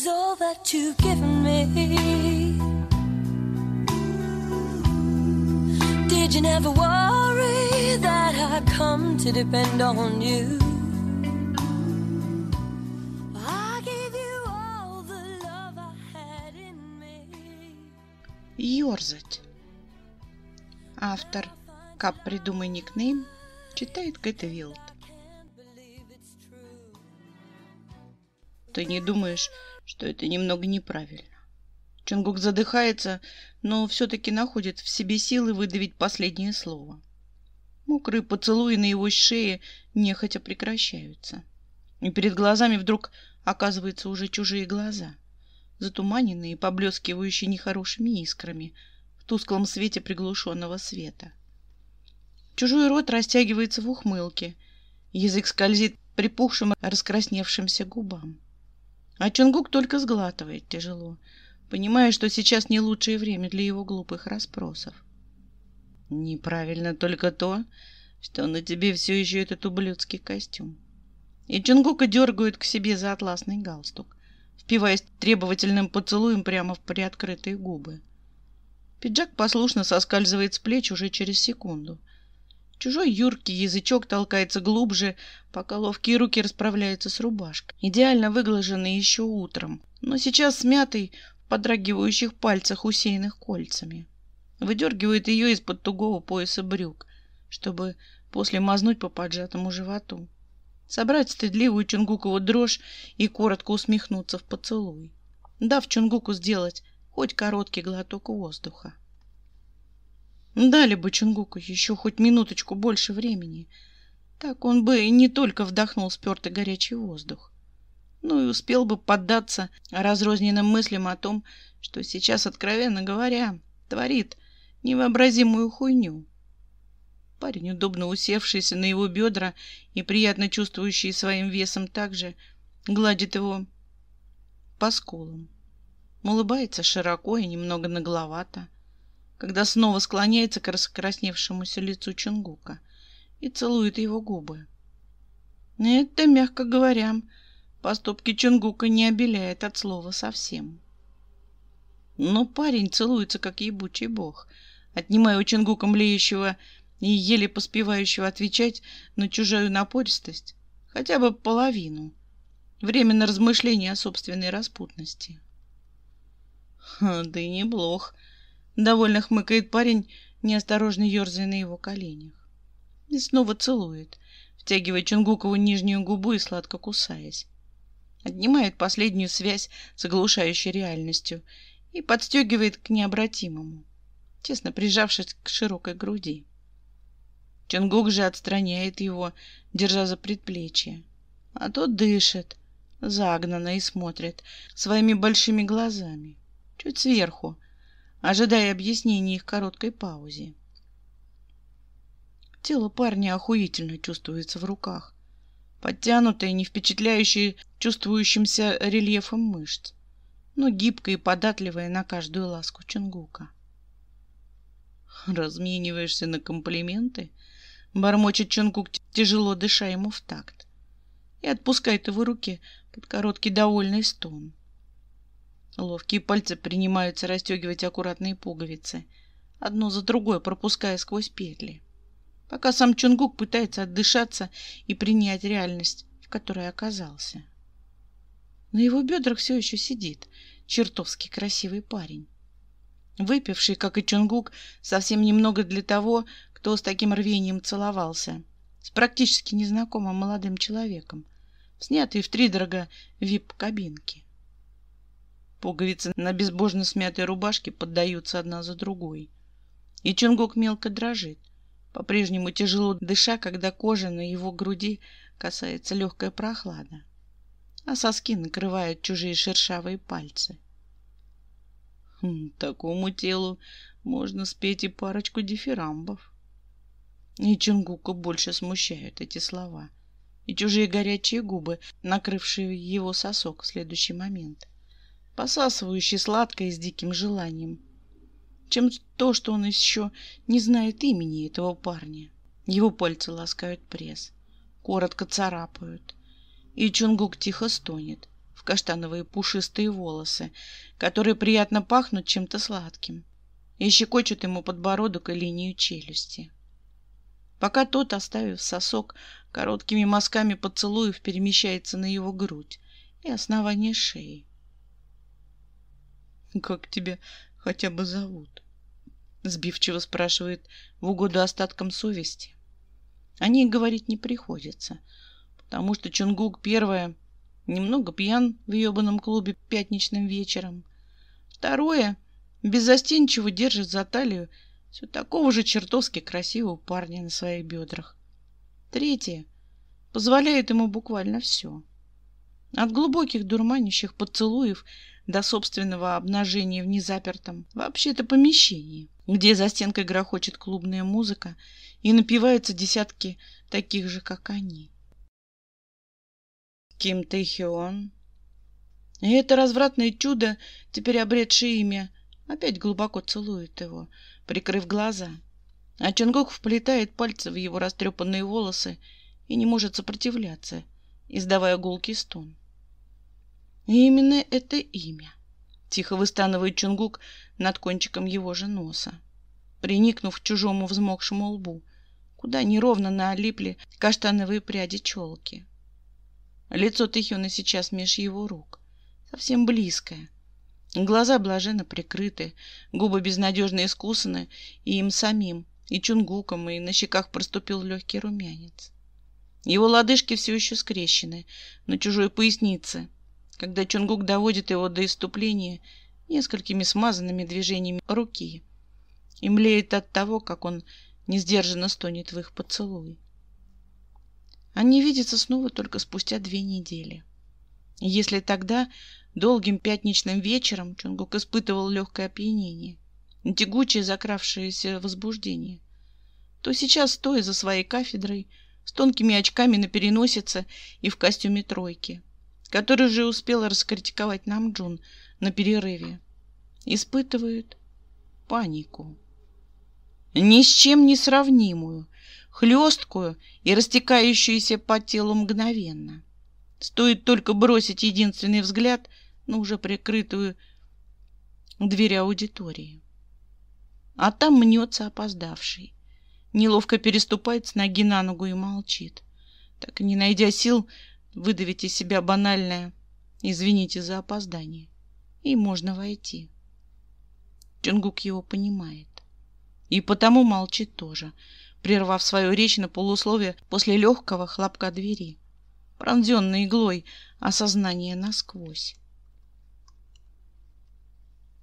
is all that you've given me. Did you never worry that I come to depend on you? Ёрзать. Автор Кап придумай никнейм читает Кэт Вилд. Ты не думаешь, что это немного неправильно. Чунгук задыхается, но все-таки находит в себе силы выдавить последнее слово. Мокрые поцелуи на его шее нехотя прекращаются. И перед глазами вдруг оказываются уже чужие глаза, затуманенные и поблескивающие нехорошими искрами в тусклом свете приглушенного света. Чужой рот растягивается в ухмылке, язык скользит припухшим раскрасневшимся губам. А Чунгук только сглатывает тяжело, понимая, что сейчас не лучшее время для его глупых расспросов. Неправильно только то, что на тебе все еще этот ублюдский костюм. И Чунгука дергают к себе за атласный галстук, впиваясь требовательным поцелуем прямо в приоткрытые губы. Пиджак послушно соскальзывает с плеч уже через секунду, Чужой юркий язычок толкается глубже, пока ловкие руки расправляются с рубашкой, идеально выглаженной еще утром, но сейчас смятый в подрагивающих пальцах, усеянных кольцами. Выдергивает ее из-под тугого пояса брюк, чтобы после мазнуть по поджатому животу, собрать стыдливую Чунгукову дрожь и коротко усмехнуться в поцелуй, дав Чунгуку сделать хоть короткий глоток воздуха. Ну, дали бы Чингуку еще хоть минуточку больше времени. Так он бы не только вдохнул спертый горячий воздух, но ну, и успел бы поддаться разрозненным мыслям о том, что сейчас, откровенно говоря, творит невообразимую хуйню. Парень, удобно усевшийся на его бедра и приятно чувствующий своим весом также, гладит его по скулам. Улыбается широко и немного нагловато когда снова склоняется к раскрасневшемуся лицу Чингука и целует его губы. Это, мягко говоря, поступки Чингука не обеляет от слова совсем. Но парень целуется, как ебучий бог, отнимая у Чингука млеющего и еле поспевающего отвечать на чужую напористость хотя бы половину. Время на размышления о собственной распутности. «Да и неплох», Довольно хмыкает парень, неосторожно ерзая на его коленях. И снова целует, втягивая Чунгукову нижнюю губу и сладко кусаясь. Отнимает последнюю связь с оглушающей реальностью и подстегивает к необратимому, тесно прижавшись к широкой груди. Чунгук же отстраняет его, держа за предплечье. А тот дышит, загнанно и смотрит своими большими глазами, чуть сверху, ожидая объяснений их короткой паузе. Тело парня охуительно чувствуется в руках, подтянутое, не впечатляющее чувствующимся рельефом мышц, но гибкое и податливое на каждую ласку Чингука. «Размениваешься на комплименты?» — бормочет Чингук, тяжело дыша ему в такт и отпускает его руки под короткий довольный стон. Ловкие пальцы принимаются расстегивать аккуратные пуговицы, одно за другое, пропуская сквозь петли. Пока сам Чунгук пытается отдышаться и принять реальность, в которой оказался. На его бедрах все еще сидит чертовски красивый парень. Выпивший, как и Чунгук, совсем немного для того, кто с таким рвением целовался, с практически незнакомым молодым человеком, снятый в три дорога вип-кабинки. Пуговицы на безбожно смятой рубашке поддаются одна за другой. И Чонгок мелко дрожит, по-прежнему тяжело дыша, когда кожа на его груди касается легкая прохлада, а соски накрывают чужие шершавые пальцы. Хм, такому телу можно спеть и парочку дифирамбов. И Чунгука больше смущают эти слова и чужие горячие губы, накрывшие его сосок в следующий момент. — посасывающий сладко и с диким желанием, чем то, что он еще не знает имени этого парня. Его пальцы ласкают пресс, коротко царапают, и Чунгук тихо стонет в каштановые пушистые волосы, которые приятно пахнут чем-то сладким, и щекочут ему подбородок и линию челюсти. Пока тот, оставив сосок, короткими мазками поцелуев перемещается на его грудь и основание шеи. «Как тебя хотя бы зовут?» Сбивчиво спрашивает в угоду остаткам совести. О ней говорить не приходится, потому что Чунгук первое немного пьян в ебаном клубе пятничным вечером. Второе беззастенчиво держит за талию все такого же чертовски красивого парня на своих бедрах. Третье позволяет ему буквально все. От глубоких дурманящих поцелуев до собственного обнажения в незапертом вообще-то помещении, где за стенкой грохочет клубная музыка и напиваются десятки таких же, как они. Ким Тэхион. И это развратное чудо, теперь обретшее имя, опять глубоко целует его, прикрыв глаза. А Чонгок вплетает пальцы в его растрепанные волосы и не может сопротивляться — издавая гулкий стон. И именно это имя. Тихо выстанывает Чунгук над кончиком его же носа, приникнув к чужому взмокшему лбу, куда неровно налипли каштановые пряди челки. Лицо Тихюна сейчас меж его рук, совсем близкое. Глаза блаженно прикрыты, губы безнадежно искусаны и им самим, и Чунгуком, и на щеках проступил легкий румянец. Его лодыжки все еще скрещены на чужой пояснице. Когда Чунгук доводит его до иступления несколькими смазанными движениями руки и млеет от того, как он несдержанно стонет в их поцелуе. Они видятся снова только спустя две недели. если тогда, долгим пятничным вечером, Чунгук испытывал легкое опьянение, тягучее закравшееся возбуждение, то сейчас, стоя за своей кафедрой, с тонкими очками на переносице и в костюме тройки, который же успела раскритиковать нам Джун на перерыве, испытывают панику. Ни с чем не сравнимую, хлесткую и растекающуюся по телу мгновенно. Стоит только бросить единственный взгляд на уже прикрытую дверь аудитории. А там мнется опоздавший неловко переступает с ноги на ногу и молчит. Так не найдя сил, выдавить из себя банальное «извините за опоздание», и можно войти. Чонгук его понимает. И потому молчит тоже, прервав свою речь на полусловие после легкого хлопка двери, пронзенной иглой осознание насквозь.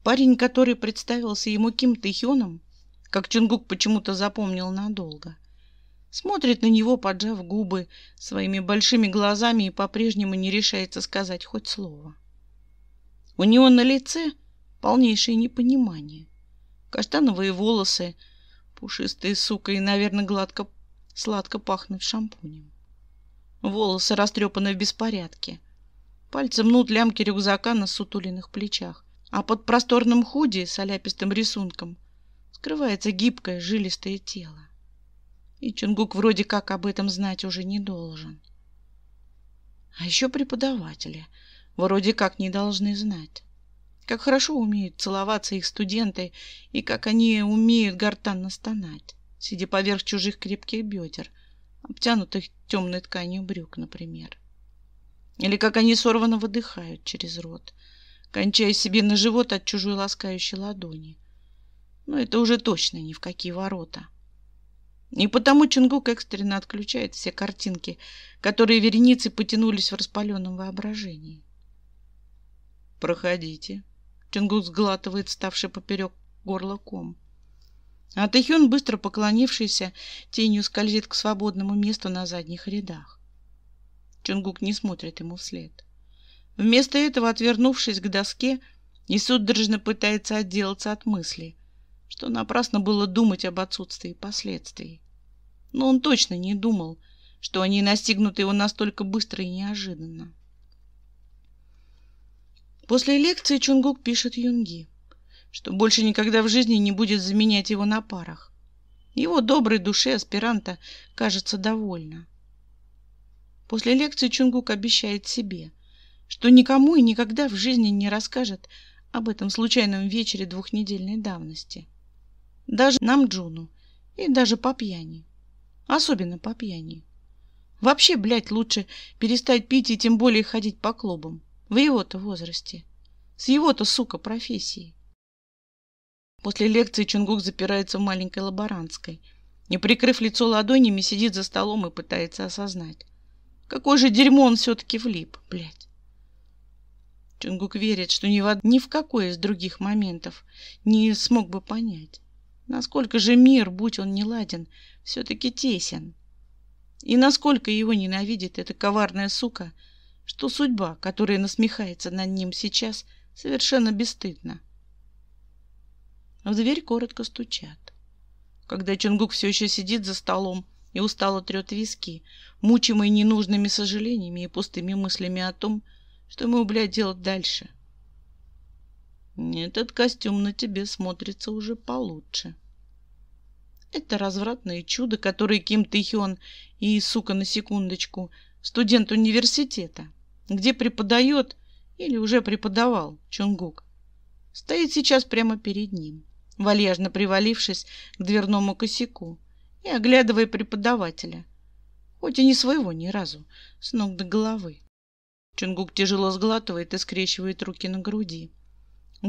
Парень, который представился ему Ким Тэхёном, как Чингук почему-то запомнил надолго. Смотрит на него, поджав губы своими большими глазами и по-прежнему не решается сказать хоть слово. У него на лице полнейшее непонимание. Каштановые волосы, пушистые, сука, и, наверное, гладко, сладко пахнут шампунем. Волосы растрепаны в беспорядке. Пальцы мнут лямки рюкзака на сутулиных плечах, а под просторным худи с оляпистым рисунком скрывается гибкое жилистое тело. И Чунгук вроде как об этом знать уже не должен. А еще преподаватели вроде как не должны знать. Как хорошо умеют целоваться их студенты и как они умеют гортанно стонать, сидя поверх чужих крепких бедер, обтянутых темной тканью брюк, например. Или как они сорвано выдыхают через рот, кончая себе на живот от чужой ласкающей ладони, но это уже точно ни в какие ворота. И потому Чунгук экстренно отключает все картинки, которые вереницы потянулись в распаленном воображении. «Проходите», — Чунгук сглатывает ставший поперек горла ком. А Тэхён, быстро поклонившийся, тенью скользит к свободному месту на задних рядах. Чунгук не смотрит ему вслед. Вместо этого, отвернувшись к доске, и судорожно пытается отделаться от мысли, что напрасно было думать об отсутствии последствий. Но он точно не думал, что они настигнут его настолько быстро и неожиданно. После лекции Чунгук пишет Юнги, что больше никогда в жизни не будет заменять его на парах. Его доброй душе аспиранта кажется довольна. После лекции Чунгук обещает себе, что никому и никогда в жизни не расскажет об этом случайном вечере двухнедельной давности – даже нам Намджуну и даже по пьяни. Особенно по пьяни. Вообще, блядь, лучше перестать пить и тем более ходить по клубам. В его-то возрасте. С его-то, сука, профессией. После лекции Чунгук запирается в маленькой лаборантской. Не прикрыв лицо ладонями, сидит за столом и пытается осознать. Какой же дерьмо он все-таки влип, блядь. Чунгук верит, что ни в, ни в какой из других моментов не смог бы понять. Насколько же мир, будь он неладен, все-таки тесен. И насколько его ненавидит эта коварная сука, что судьба, которая насмехается над ним сейчас, совершенно бесстыдна. В дверь коротко стучат. Когда Чунгук все еще сидит за столом и устало трет виски, мучимый ненужными сожалениями и пустыми мыслями о том, что ему, блядь, делать дальше. Этот костюм на тебе смотрится уже получше. Это развратное чудо, которое Ким Тыхён и, сука, на секундочку, студент университета, где преподает или уже преподавал Чунгук, стоит сейчас прямо перед ним, вальяжно привалившись к дверному косяку и оглядывая преподавателя, хоть и не своего ни разу, с ног до головы. Чунгук тяжело сглатывает и скрещивает руки на груди,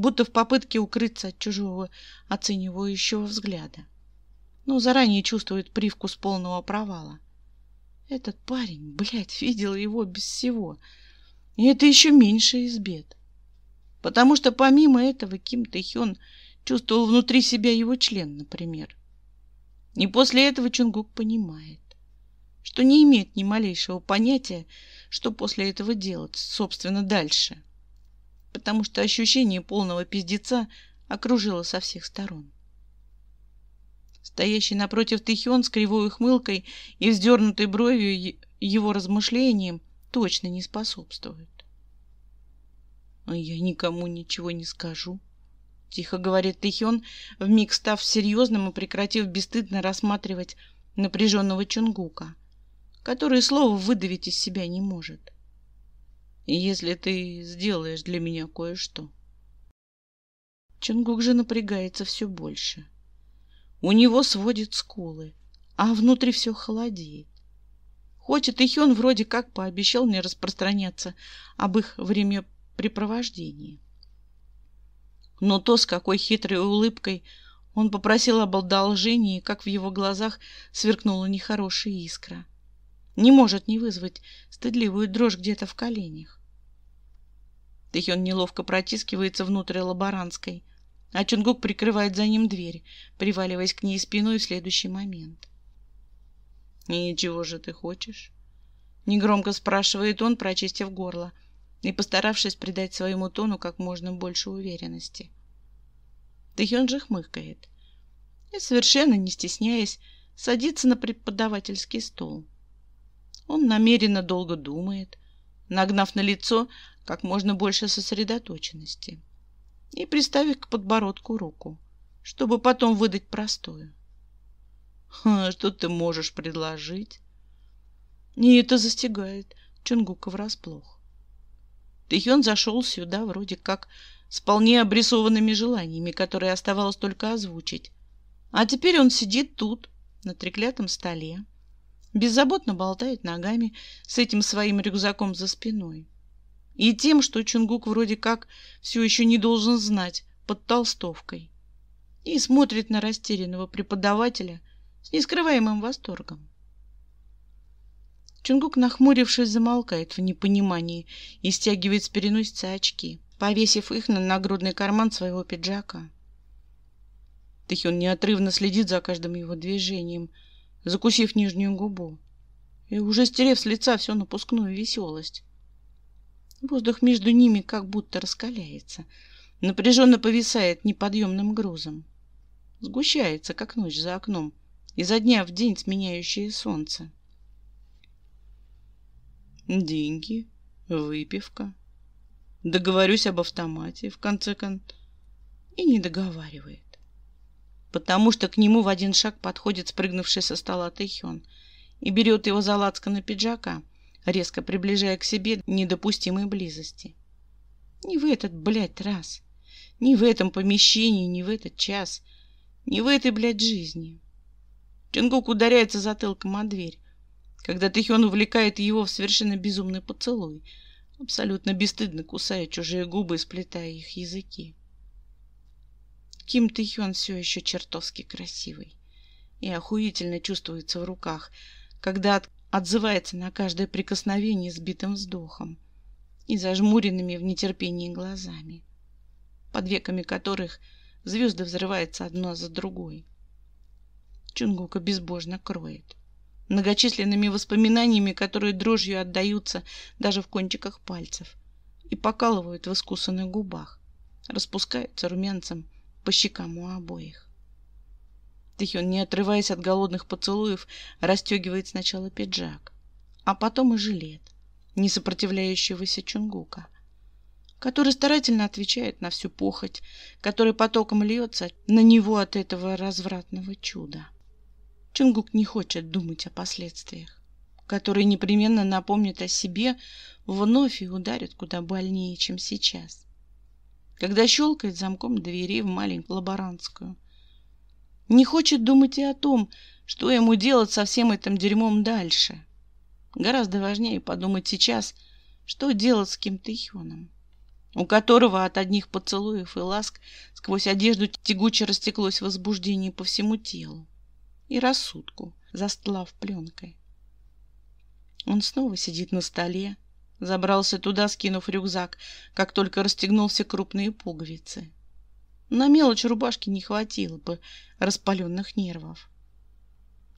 будто в попытке укрыться от чужого оценивающего взгляда. Но заранее чувствует привкус полного провала. Этот парень, блядь, видел его без всего. И это еще меньше из бед. Потому что помимо этого Ким Тэхён чувствовал внутри себя его член, например. И после этого Чунгук понимает, что не имеет ни малейшего понятия, что после этого делать, собственно, дальше потому что ощущение полного пиздеца окружило со всех сторон. Стоящий напротив Тихион с кривой ухмылкой и вздернутой бровью его размышлениям точно не способствует. А «Я никому ничего не скажу», — тихо говорит Тихион, вмиг став серьезным и прекратив бесстыдно рассматривать напряженного Чунгука, который слово выдавить из себя не может если ты сделаешь для меня кое-что. Чонгук же напрягается все больше. У него сводит скулы, а внутри все холодеет. Хоть и Тэхён вроде как пообещал не распространяться об их времяпрепровождении. Но то, с какой хитрой улыбкой он попросил об одолжении, как в его глазах сверкнула нехорошая искра не может не вызвать стыдливую дрожь где-то в коленях. Тэхён неловко протискивается внутрь лаборантской, а Чунгук прикрывает за ним дверь, приваливаясь к ней спиной в следующий момент. «И чего же ты хочешь?» — негромко спрашивает он, прочистив горло и постаравшись придать своему тону как можно больше уверенности. Тэхён же хмыкает и, совершенно не стесняясь, садится на преподавательский стол. Он намеренно долго думает, нагнав на лицо как можно больше сосредоточенности и приставив к подбородку руку, чтобы потом выдать простую. «Что ты можешь предложить?» И это застигает Чунгука врасплох. Тэхён зашел сюда вроде как с вполне обрисованными желаниями, которые оставалось только озвучить. А теперь он сидит тут, на треклятом столе, беззаботно болтает ногами с этим своим рюкзаком за спиной. И тем, что Чунгук вроде как все еще не должен знать, под толстовкой. И смотрит на растерянного преподавателя с нескрываемым восторгом. Чунгук, нахмурившись, замолкает в непонимании и стягивает с переносицы очки, повесив их на нагрудный карман своего пиджака. Тэхён неотрывно следит за каждым его движением — закусив нижнюю губу и уже стерев с лица всю напускную веселость. Воздух между ними как будто раскаляется, напряженно повисает неподъемным грузом. Сгущается, как ночь за окном, изо дня в день сменяющее солнце. Деньги, выпивка. Договорюсь об автомате, в конце концов. И не договаривает потому что к нему в один шаг подходит спрыгнувший со стола Тэхён и берет его за лацканы пиджака, резко приближая к себе недопустимой близости. Не в этот, блядь, раз, не в этом помещении, не в этот час, не в этой, блядь, жизни. Чингук ударяется затылком о дверь, когда Тэхён увлекает его в совершенно безумный поцелуй, абсолютно бесстыдно кусая чужие губы и сплетая их языки. Ким Ты Хён все еще чертовски красивый. И охуительно чувствуется в руках, когда от... отзывается на каждое прикосновение сбитым вздохом и зажмуренными в нетерпении глазами, под веками которых звезды взрываются одна за другой. Чунгука безбожно кроет. Многочисленными воспоминаниями, которые дрожью отдаются даже в кончиках пальцев и покалывают в искусанных губах, распускаются румянцем по щекам у обоих. Тихион, не отрываясь от голодных поцелуев, расстегивает сначала пиджак, а потом и жилет, не сопротивляющегося Чунгука, который старательно отвечает на всю похоть, которая потоком льется на него от этого развратного чуда. Чунгук не хочет думать о последствиях, которые непременно напомнят о себе, вновь и ударят куда больнее, чем сейчас когда щелкает замком двери в маленькую лаборантскую. Не хочет думать и о том, что ему делать со всем этим дерьмом дальше. Гораздо важнее подумать сейчас, что делать с Ким Тихоном, у которого от одних поцелуев и ласк сквозь одежду тягуче растеклось возбуждение по всему телу и рассудку, застлав пленкой. Он снова сидит на столе, Забрался туда, скинув рюкзак, как только расстегнул все крупные пуговицы. На мелочь рубашки не хватило бы распаленных нервов.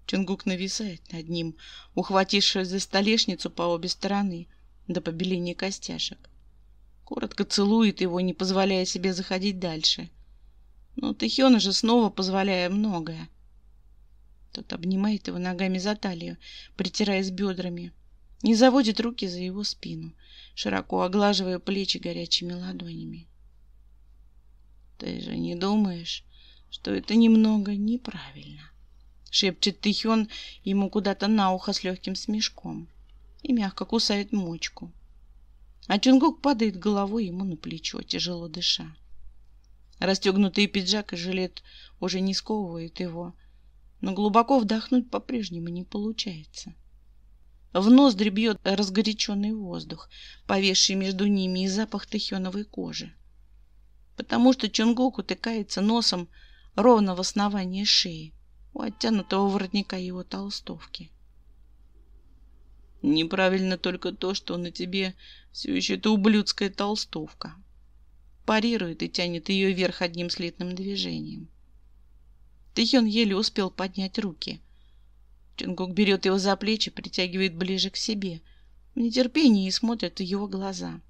Чунгук нависает над ним, ухватившись за столешницу по обе стороны до побеления костяшек. Коротко целует его, не позволяя себе заходить дальше. Но Тэхёна же снова позволяя многое. Тот обнимает его ногами за талию, притираясь бедрами не заводит руки за его спину, широко оглаживая плечи горячими ладонями. «Ты же не думаешь, что это немного неправильно?» — шепчет Тихен ему куда-то на ухо с легким смешком и мягко кусает мочку. А Чунгук падает головой ему на плечо, тяжело дыша. Расстегнутый пиджак и жилет уже не сковывают его, но глубоко вдохнуть по-прежнему не получается. — в ноздри бьет разгоряченный воздух, повесший между ними и запах тахеновой кожи. Потому что Чунгук утыкается носом ровно в основании шеи у оттянутого воротника его толстовки. Неправильно только то, что на тебе все еще эта ублюдская толстовка. Парирует и тянет ее вверх одним слитным движением. Тихен еле успел поднять руки, Чингук берет его за плечи, притягивает ближе к себе. В нетерпении смотрят в его глаза,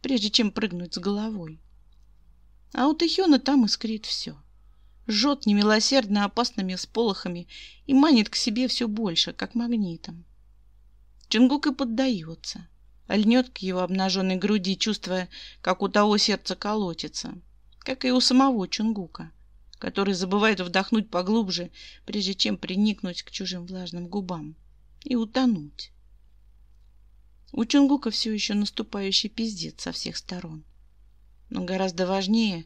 прежде чем прыгнуть с головой. А у Тэхёна там искрит все. Жжет немилосердно опасными сполохами и манит к себе все больше, как магнитом. Чингук и поддается. Льнет к его обнаженной груди, чувствуя, как у того сердце колотится, как и у самого Чунгука который забывает вдохнуть поглубже, прежде чем приникнуть к чужим влажным губам и утонуть. У Чунгука все еще наступающий пиздец со всех сторон. Но гораздо важнее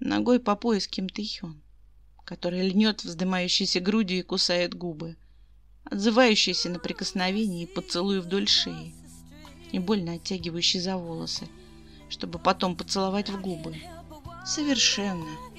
ногой по пояс Ким Тихён, который льнет вздымающейся грудью и кусает губы, отзывающийся на прикосновение и поцелуй вдоль шеи и больно оттягивающий за волосы, чтобы потом поцеловать в губы. Совершенно